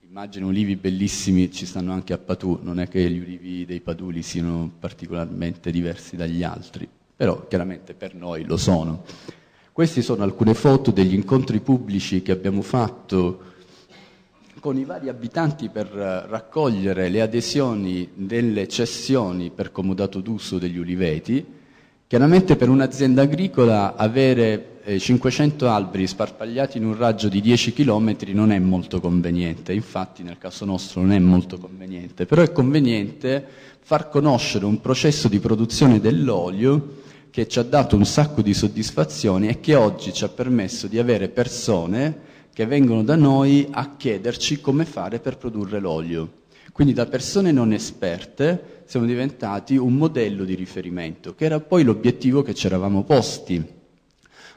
immagino ulivi bellissimi ci stanno anche a Patù, non è che gli ulivi dei Paduli siano particolarmente diversi dagli altri, però chiaramente per noi lo sono. Queste sono alcune foto degli incontri pubblici che abbiamo fatto con i vari abitanti per eh, raccogliere le adesioni delle cessioni per comodato d'uso degli uliveti Chiaramente per un'azienda agricola avere eh, 500 alberi sparpagliati in un raggio di 10 km non è molto conveniente, infatti nel caso nostro non è molto conveniente, però è conveniente far conoscere un processo di produzione dell'olio che ci ha dato un sacco di soddisfazioni e che oggi ci ha permesso di avere persone che vengono da noi a chiederci come fare per produrre l'olio. Quindi da persone non esperte siamo diventati un modello di riferimento, che era poi l'obiettivo che ci eravamo posti.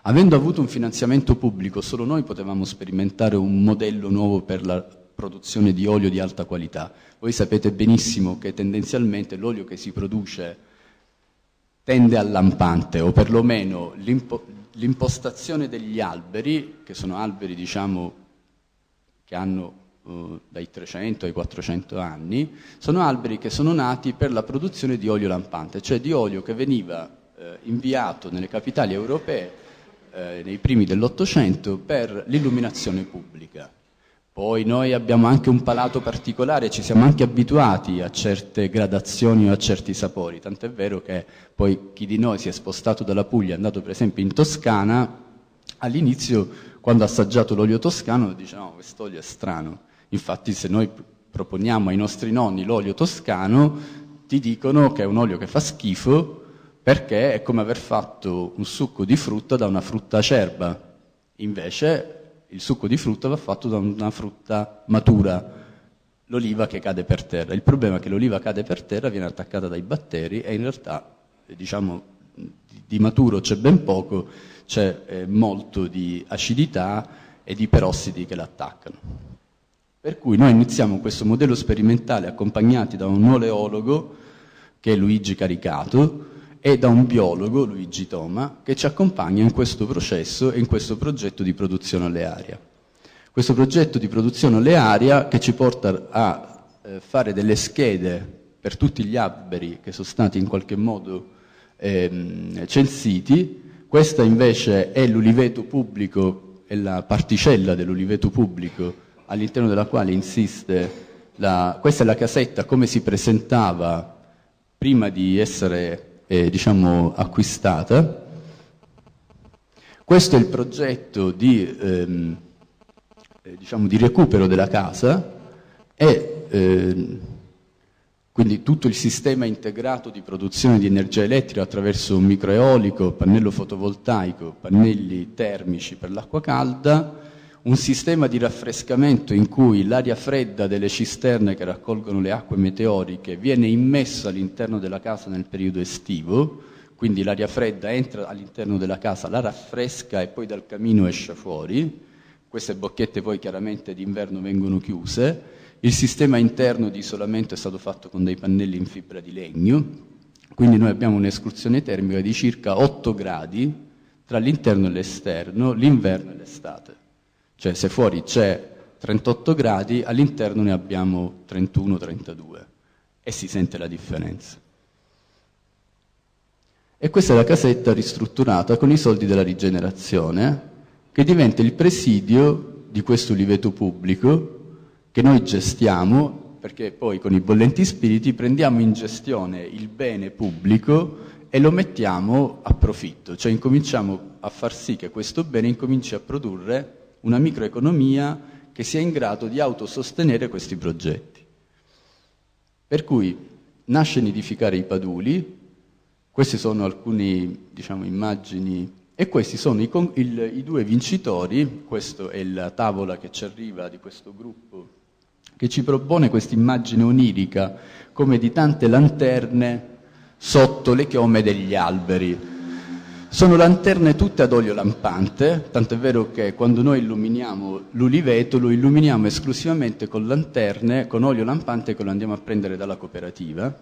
Avendo avuto un finanziamento pubblico, solo noi potevamo sperimentare un modello nuovo per la produzione di olio di alta qualità. Voi sapete benissimo che tendenzialmente l'olio che si produce tende al lampante o perlomeno l'impo- l'impostazione degli alberi, che sono alberi diciamo, che hanno eh, dai 300 ai 400 anni, sono alberi che sono nati per la produzione di olio lampante, cioè di olio che veniva uh, inviato nelle capitali europee uh, nei primi dell'Ottocento per l'illuminazione pubblica. Poi noi abbiamo anche un palato particolare, ci siamo anche abituati a certe gradazioni o a certi sapori, tant'è vero che poi chi di noi si è spostato dalla Puglia, è andato per esempio in Toscana, all'inizio quando ha assaggiato l'olio toscano diceva no, quest'olio è strano, Infatti se noi proponiamo ai nostri nonni l'olio toscano, ti dicono che è un olio che fa schifo perché è come aver fatto un succo di frutta da una frutta acerba. Invece il succo di frutta va fatto da una frutta matura, l'oliva che cade per terra. Il problema è che l'oliva cade per terra, viene attaccata dai batteri e in realtà, eh, diciamo, di maturo c'è ben poco, c'è eh, molto di acidità e di perossidi che l'attaccano. Per cui noi iniziamo questo modello sperimentale accompagnati da un oleologo, che è Luigi Caricato, e da un biologo, Luigi Toma, che ci accompagna in questo processo e in questo progetto di produzione olearia. Questo progetto di produzione olearia che ci porta a eh, fare delle schede per tutti gli alberi che sono stati in qualche modo ehm, censiti, questa invece è l'uliveto pubblico, è la particella dell'uliveto pubblico all'interno della quale insiste la, questa è la casetta come si presentava prima di essere eh, diciamo, acquistata. Questo è il progetto di, ehm, eh, diciamo, di recupero della casa e ehm, quindi tutto il sistema integrato di produzione di energia elettrica attraverso un microeolico, pannello fotovoltaico, pannelli termici per l'acqua calda un sistema di raffrescamento in cui l'aria fredda delle cisterne che raccolgono le acque meteoriche viene immessa all'interno della casa nel periodo estivo, quindi l'aria fredda entra all'interno della casa, la raffresca e poi dal camino esce fuori, queste bocchette poi chiaramente d'inverno vengono chiuse, il sistema interno di isolamento è stato fatto con dei pannelli in fibra di legno, quindi noi abbiamo un'escursione termica di circa 8 gradi tra l'interno e l'esterno, l'inverno e l'estate. Cioè se fuori c'è 38 gradi, all'interno ne abbiamo 31-32 e si sente la differenza. E questa è la casetta ristrutturata con i soldi della rigenerazione, che diventa il presidio di questo liveto pubblico che noi gestiamo perché poi con i bollenti spiriti prendiamo in gestione il bene pubblico e lo mettiamo a profitto, cioè incominciamo a far sì che questo bene incominci a produrre una microeconomia che sia in grado di autosostenere questi progetti. Per cui nasce nidificare i paduli, queste sono alcune diciamo, immagini e questi sono i, il, i, due vincitori, questa è la tavola che ci arriva di questo gruppo, che ci propone questa immagine onirica come di tante lanterne sotto le chiome degli alberi. Sono lanterne tutte ad olio lampante, tanto è vero che quando noi illuminiamo l'uliveto lo illuminiamo esclusivamente con lanterne, con olio lampante che lo andiamo a prendere dalla cooperativa,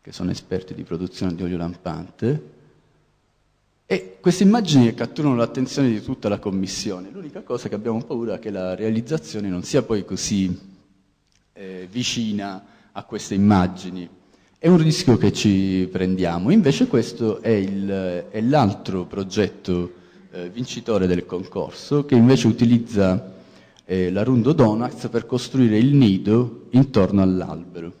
che sono esperti di produzione di olio lampante. E queste immagini catturano l'attenzione di tutta la commissione. L'unica cosa che abbiamo paura è che la realizzazione non sia poi così eh, vicina a queste immagini, è un rischio che ci prendiamo. Invece questo è, il, è l'altro progetto eh, vincitore del concorso che invece utilizza eh, la Rundo Donuts per costruire il nido intorno all'albero.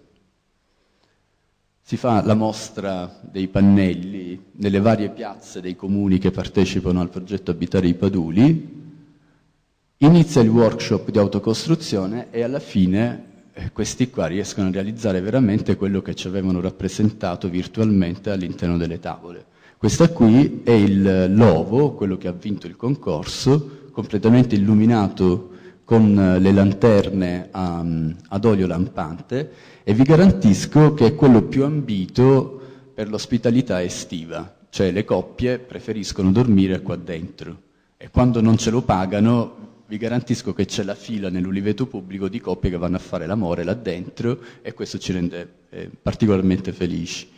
Si fa la mostra dei pannelli nelle varie piazze dei comuni che partecipano al progetto Abitare i Paduli, inizia il workshop di autocostruzione e alla fine eh, questi qua riescono a realizzare veramente quello che ci avevano rappresentato virtualmente all'interno delle tavole. Questa qui è il eh, Lovo, quello che ha vinto il concorso, completamente illuminato con eh, le lanterne a, mm, ad olio lampante e vi garantisco che è quello più ambito per l'ospitalità estiva, cioè le coppie preferiscono dormire qua dentro e quando non ce lo pagano vi garantisco che c'è la fila nell'uliveto pubblico di coppie che vanno a fare l'amore là dentro e questo ci rende eh, particolarmente felici.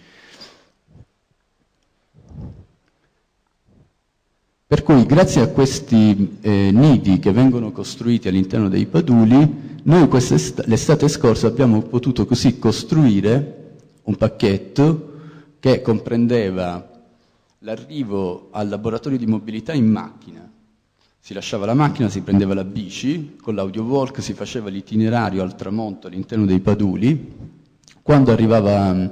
Per cui grazie a questi eh, nidi che vengono costruiti all'interno dei paduli, noi l'estate scorsa abbiamo potuto così costruire un pacchetto che comprendeva l'arrivo al laboratorio di mobilità in macchina, si lasciava la macchina, si prendeva la bici, con l'audiowalk si faceva l'itinerario al tramonto all'interno dei paduli. Quando arrivava mm,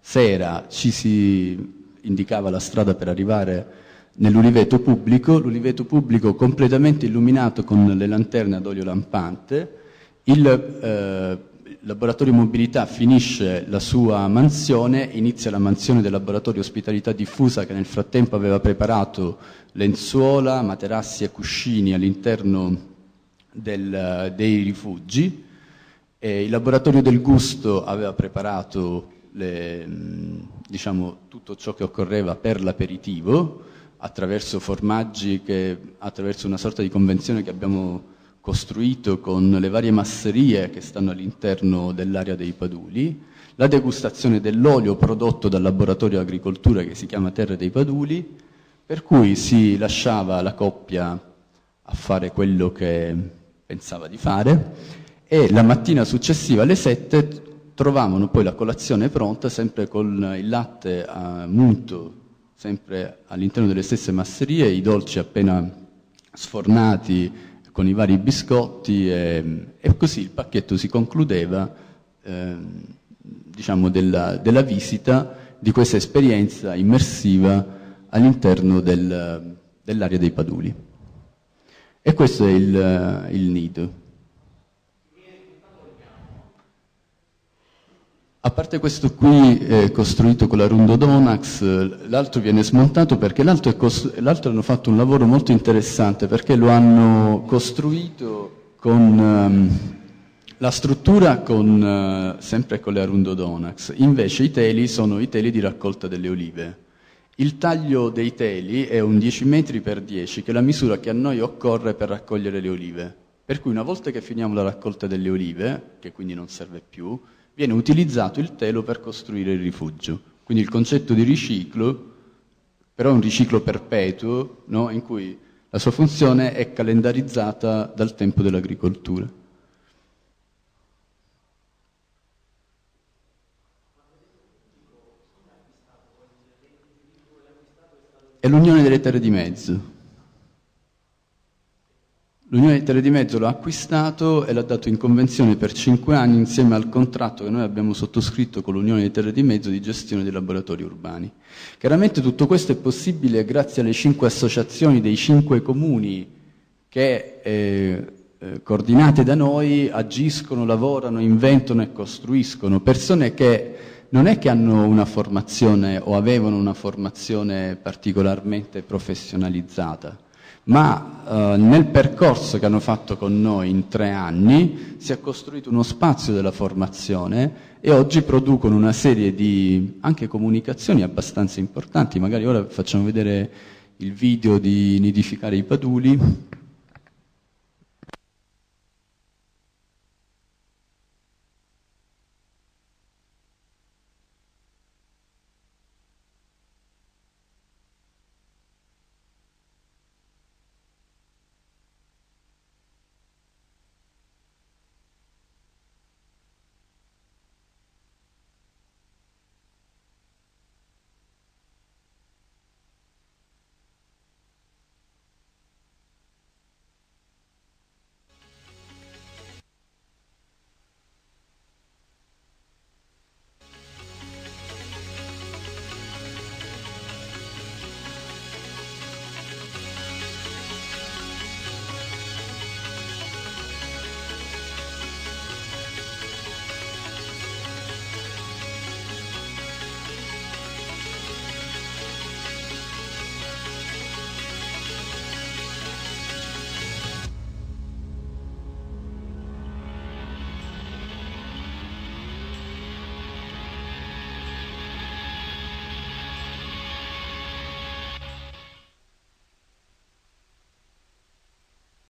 sera ci si indicava la strada per arrivare nell'uliveto pubblico, l'uliveto pubblico completamente illuminato con le lanterne ad olio lampante. Il eh, laboratorio mobilità finisce la sua mansione, inizia la mansione del laboratorio ospitalità diffusa che nel frattempo aveva preparato lenzuola, materassi e cuscini all'interno del, dei rifugi. E il laboratorio del gusto aveva preparato le, diciamo, tutto ciò che occorreva per l'aperitivo attraverso formaggi, che, attraverso una sorta di convenzione che abbiamo costruito con le varie masserie che stanno all'interno dell'area dei Paduli, la degustazione dell'olio prodotto dal laboratorio agricoltura che si chiama Terra dei Paduli, per cui si lasciava la coppia a fare quello che pensava di fare e la mattina successiva alle 7 trovavano poi la colazione pronta, sempre con il latte a muto, sempre all'interno delle stesse masserie, i dolci appena sfornati con i vari biscotti e, e così il pacchetto si concludeva eh, diciamo della, della visita di questa esperienza immersiva all'interno del, dell'area dei paduli. E questo è il, il nido. A parte questo qui eh, costruito con la Rundodonax, l'altro viene smontato perché l'altro, hanno fatto un lavoro molto interessante perché lo hanno costruito con um, la struttura con, uh, sempre con la Arundodonax, invece i teli sono i teli di raccolta delle olive. Il taglio dei teli è un 10 metri per 10, che è la misura che a noi occorre per raccogliere le olive. Per cui una volta che finiamo la raccolta delle olive, che quindi non serve più, viene utilizzato il telo per costruire il rifugio. Quindi il concetto di riciclo, però è un riciclo perpetuo, no? in cui la sua funzione è calendarizzata dal tempo dell'agricoltura. è l'unione delle terre di mezzo. L'unione delle terre di mezzo l'ha acquistato e l'ha dato in convenzione per cinque anni insieme al contratto che noi abbiamo sottoscritto con l'unione delle terre di mezzo di gestione dei laboratori urbani. Chiaramente tutto questo è possibile grazie alle cinque associazioni dei cinque comuni che eh, eh coordinate da noi agiscono, lavorano, inventano e costruiscono, persone che non è che hanno una formazione o avevano una formazione particolarmente professionalizzata, ma eh, nel percorso che hanno fatto con noi in tre anni si è costruito uno spazio della formazione e oggi producono una serie di anche comunicazioni abbastanza importanti, magari ora facciamo vedere il video di nidificare i paduli